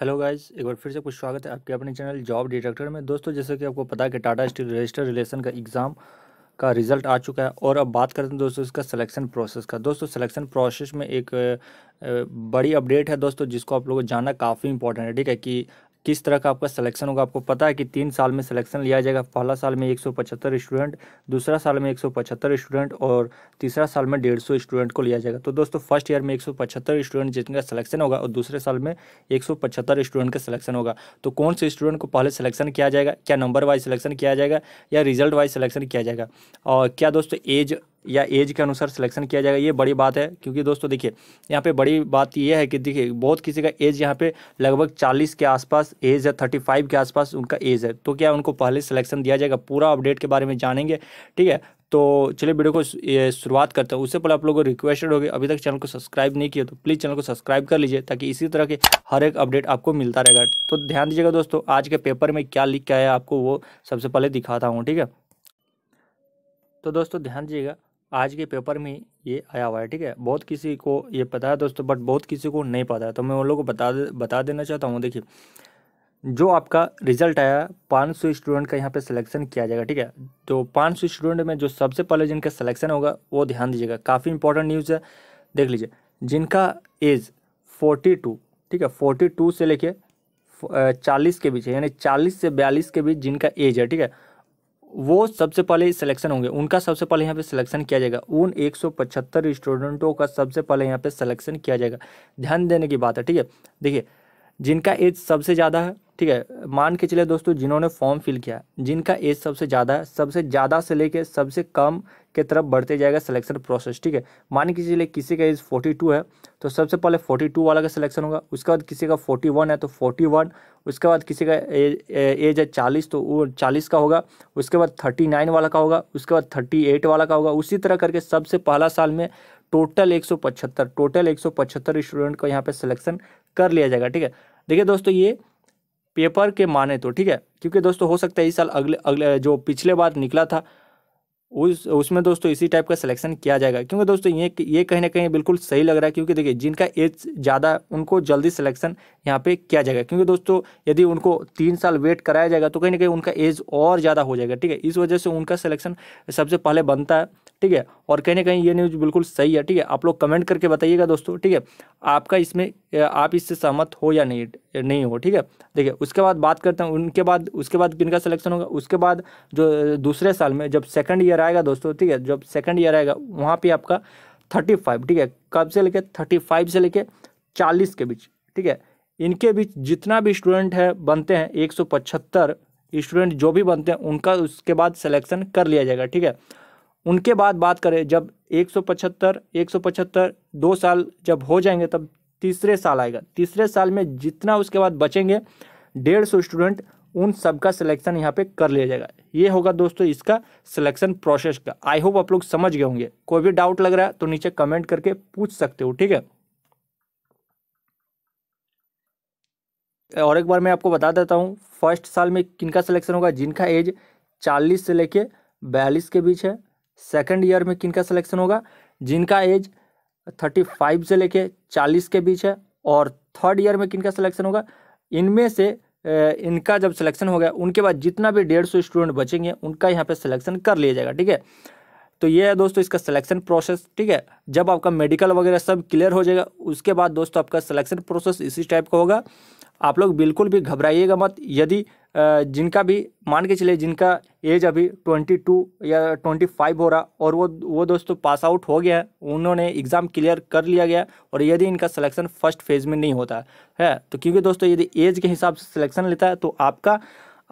hello guys एक बार फिर से कुछ स्वागत है आपके अपने चैनल जॉब डिटेक्टर में दोस्तों जैसे कि आपको पता है कि टाटा स्टील रजिस्टर रिलेशन का एग्ज़ाम का रिज़ल्ट आ चुका है और अब बात करते हैं दोस्तों इसका सिलेक्शन प्रोसेस का दोस्तों सिलेक्शन प्रोसेस में एक बड़ी अपडेट है दोस्तों जिसको आप लोगों को जानना काफ़ी इंपॉर्टेंट है ठीक है कि किस तरह का आपका सिलेक्शन होगा आपको पता है कि तीन साल में सिलेक्शन लिया जाएगा पहला साल में एक स्टूडेंट दूसरा साल में एक स्टूडेंट और तीसरा साल में डेढ़ स्टूडेंट को लिया जाएगा तो दोस्तों फर्स्ट ईयर में एक स्टूडेंट जिनका सिलेक्शन होगा और दूसरे साल में एक स्टूडेंट का सिलेक्शन होगा तो कौन से स्टूडेंट को पहले सिलेक्शन किया जाएगा क्या नंबर वाइज सिलेक्शन किया जाएगा या रिजल्ट वाइज सिलेक्शन किया जाएगा और क्या दोस्तों एज या एज के अनुसार सिलेक्शन किया जाएगा ये बड़ी बात है क्योंकि दोस्तों देखिए यहाँ पे बड़ी बात ये है कि देखिए बहुत किसी का एज यहाँ पे लगभग 40 के आसपास एज है 35 के आसपास उनका एज है तो क्या उनको पहले सिलेक्शन दिया जाएगा पूरा अपडेट के बारे में जानेंगे ठीक है तो चलिए वीडियो को शुरुआत करते हैं उससे पहले आप लोगों को रिक्वेस्टेड होगी अभी तक चैनल को सब्सक्राइब नहीं किया तो प्लीज़ चैनल को सब्सक्राइब कर लीजिए ताकि इसी तरह के हर एक अपडेट आपको मिलता रहेगा तो ध्यान दीजिएगा दोस्तों आज के पेपर में क्या लिख के आया आपको वो सबसे पहले दिखाता हूँ ठीक है तो दोस्तों ध्यान दीजिएगा आज के पेपर में ये आया हुआ है ठीक है बहुत किसी को ये पता है दोस्तों बट बहुत किसी को नहीं पता है तो मैं उन लोगों को बता बता देना चाहता हूँ देखिए जो आपका रिजल्ट आया 500 स्टूडेंट का यहाँ पे सिलेक्शन किया जाएगा ठीक है तो 500 स्टूडेंट में जो सबसे पहले जिनका सिलेक्शन होगा वो ध्यान दीजिएगा काफ़ी इंपॉर्टेंट न्यूज़ है देख लीजिए जिनका एज 42 ठीक है 42 से लेके 40 के बीच है यानी 40 से 42 के बीच जिनका एज है ठीक है वो सबसे पहले सिलेक्शन होंगे उनका सबसे पहले यहाँ पे सिलेक्शन किया जाएगा उन 175 स्टूडेंटों का सबसे पहले यहाँ पे सिलेक्शन किया जाएगा ध्यान देने की बात है ठीक है देखिए जिनका एज सबसे ज़्यादा है ठीक है मान के चले दोस्तों जिन्होंने फॉर्म फिल किया जिनका एज सबसे ज़्यादा है सबसे ज़्यादा से लेके सबसे कम के तरफ बढ़ते जाएगा सिलेक्शन प्रोसेस ठीक है मान के चले किसी का एज 42 है तो सबसे पहले 42 वाला का सिलेक्शन होगा उसके बाद किसी का 41 है तो 41 उसके बाद किसी का एज है चालीस तो वो चालीस का होगा उसके बाद थर्टी नाइन वाला का होगा उसके बाद थर्टी एट वाला का होगा उसी तरह करके सबसे पहला साल में टोटल एक सौ पचहत्तर टोटल एक सौ पचहत्तर स्टूडेंट को यहाँ पर सिलेक्शन कर लिया जाएगा ठीक है देखिए दोस्तों ये पेपर के माने तो ठीक है क्योंकि दोस्तों हो सकता है इस साल अगले अगले जो पिछले बार निकला था उस उसमें दोस्तों इसी टाइप का सिलेक्शन किया जाएगा क्योंकि दोस्तों ये ये कहीं ना कहीं बिल्कुल सही लग रहा है क्योंकि देखिए जिनका एज ज़्यादा उनको जल्दी सिलेक्शन यहाँ पे किया जाएगा क्योंकि दोस्तों यदि उनको तीन साल वेट कराया जाएगा तो कहीं ना कहीं उनका एज और ज़्यादा हो जाएगा ठीक है इस वजह से उनका सिलेक्शन सबसे पहले बनता है ठीक है और कहीं ना कहीं ये न्यूज़ बिल्कुल सही है ठीक है आप लोग कमेंट करके बताइएगा दोस्तों ठीक है आपका इसमें आप इससे सहमत हो या नहीं नहीं हो ठीक है देखिए उसके बाद बात करते हैं उनके बाद उसके बाद किनका सिलेक्शन होगा उसके बाद जो दूसरे साल में जब सेकेंड ईयर आएगा दोस्तों ठीक है जब सेकेंड ईयर आएगा वहाँ पर आपका थर्टी फाइव ठीक है कब से लेके थर्टी फाइव से लेके चालीस के बीच ठीक है इनके बीच जितना भी स्टूडेंट है बनते हैं एक सौ पचहत्तर स्टूडेंट जो भी बनते हैं उनका उसके बाद सिलेक्शन कर लिया जाएगा ठीक है उनके बाद बात करें जब एक एक सौ पचहत्तर सौ पचहत्तर दो साल जब हो जाएंगे तब तीसरे साल आएगा तीसरे साल में जितना उसके बाद बचेंगे डेढ़ सौ स्टूडेंट उन सबका सिलेक्शन यहाँ पे कर लिया जाएगा ये होगा दोस्तों इसका सिलेक्शन प्रोसेस का आई होप आप लोग समझ गए होंगे कोई भी डाउट लग रहा है तो नीचे कमेंट करके पूछ सकते हो ठीक है और एक बार मैं आपको बता देता हूँ फर्स्ट साल में किनका सिलेक्शन होगा जिनका एज चालीस से लेके बयालीस के बीच है सेकेंड ईयर में किन का सिलेक्शन होगा जिनका एज थर्टी फाइव से लेके चालीस के बीच है और थर्ड ईयर में किन का सिलेक्शन होगा इनमें से इनका जब सिलेक्शन हो गया उनके बाद जितना भी डेढ़ सौ स्टूडेंट बचेंगे उनका यहाँ पे सिलेक्शन कर लिया जाएगा ठीक है तो ये है दोस्तों इसका सिलेक्शन प्रोसेस ठीक है जब आपका मेडिकल वगैरह सब क्लियर हो जाएगा उसके बाद दोस्तों आपका सिलेक्शन प्रोसेस इसी टाइप का होगा आप लोग बिल्कुल भी घबराइएगा मत यदि जिनका भी मान के चले जिनका एज अभी ट्वेंटी टू या ट्वेंटी फाइव हो रहा और वो वो दोस्तों पास आउट हो गया उन्होंने एग्ज़ाम क्लियर कर लिया गया और यदि इनका सिलेक्शन फर्स्ट फेज़ में नहीं होता है तो क्योंकि दोस्तों यदि एज के हिसाब से सिलेक्शन लेता है तो आपका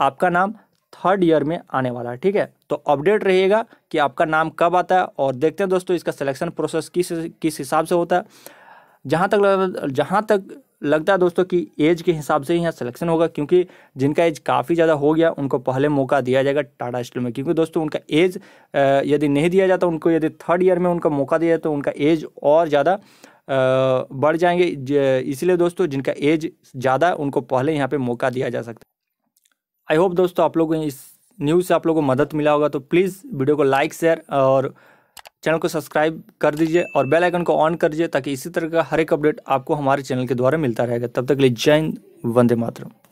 आपका नाम थर्ड ईयर में आने वाला है ठीक है तो अपडेट रहेगा कि आपका नाम कब आता है और देखते हैं दोस्तों इसका सिलेक्शन प्रोसेस किस किस हिसाब से होता है जहाँ तक जहाँ तक लगता है दोस्तों कि एज के हिसाब से ही यहाँ सिलेक्शन होगा क्योंकि जिनका एज काफ़ी ज़्यादा हो गया उनको पहले मौका दिया जाएगा टाटा स्टील में क्योंकि दोस्तों उनका एज यदि नहीं दिया जाता उनको यदि थर्ड ईयर में उनका मौका दिया जाए तो उनका एज और ज़्यादा बढ़ जाएंगे इसलिए दोस्तों जिनका एज ज़्यादा उनको पहले यहाँ पर मौका दिया जा सकता है आई होप दोस्तों आप को इस न्यूज़ से आप लोगों को मदद मिला होगा तो प्लीज़ वीडियो को लाइक शेयर और चैनल को सब्सक्राइब कर दीजिए और बेल आइकन को ऑन कर दीजिए ताकि इसी तरह का हर एक अपडेट आपको हमारे चैनल के द्वारा मिलता रहेगा तब तक के लिए जय हिंद वंदे मातरम